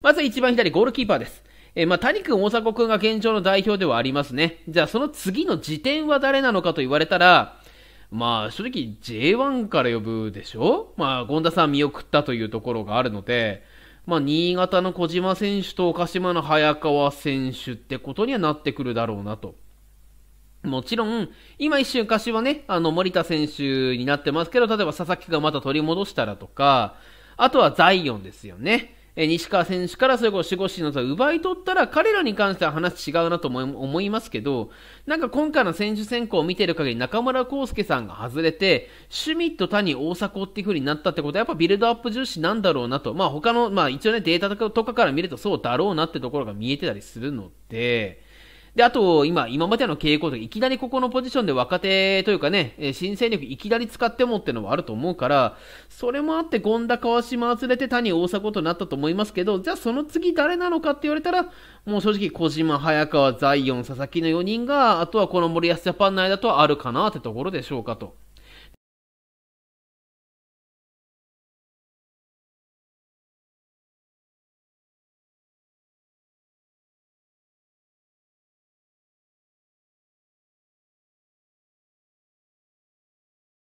まず一番左、ゴールキーパーです。えー、まあ、谷君、大迫君が現状の代表ではありますね。じゃあ、その次の時点は誰なのかと言われたら、まあ、正直 J1 から呼ぶでしょまあ、権田さん見送ったというところがあるので、まあ、新潟の小島選手と岡島の早川選手ってことにはなってくるだろうなと。もちろん、今一瞬柏ね、あの、森田選手になってますけど、例えば佐々木がまた取り戻したらとか、あとはザイオンですよね。え西川選手からそれこそ守護神の座を奪い取ったら、彼らに関しては話違うなと思い思いますけど、なんか今回の選手選考を見てる限り、中村康介さんが外れて、シュミット、谷、大迫っていう風になったってことは、やっぱビルドアップ重視なんだろうなと、まあ他の、まあ一応ね、データとかから見るとそうだろうなってところが見えてたりするので、で、あと、今、今までの傾向といきなりここのポジションで若手というかね、新戦力いきなり使ってもってのはあると思うから、それもあって権田、川島忘れて谷、大迫となったと思いますけど、じゃあその次誰なのかって言われたら、もう正直小島、早川、ザイオン、佐々木の4人が、あとはこの森保ジャパンの間とあるかなってところでしょうかと。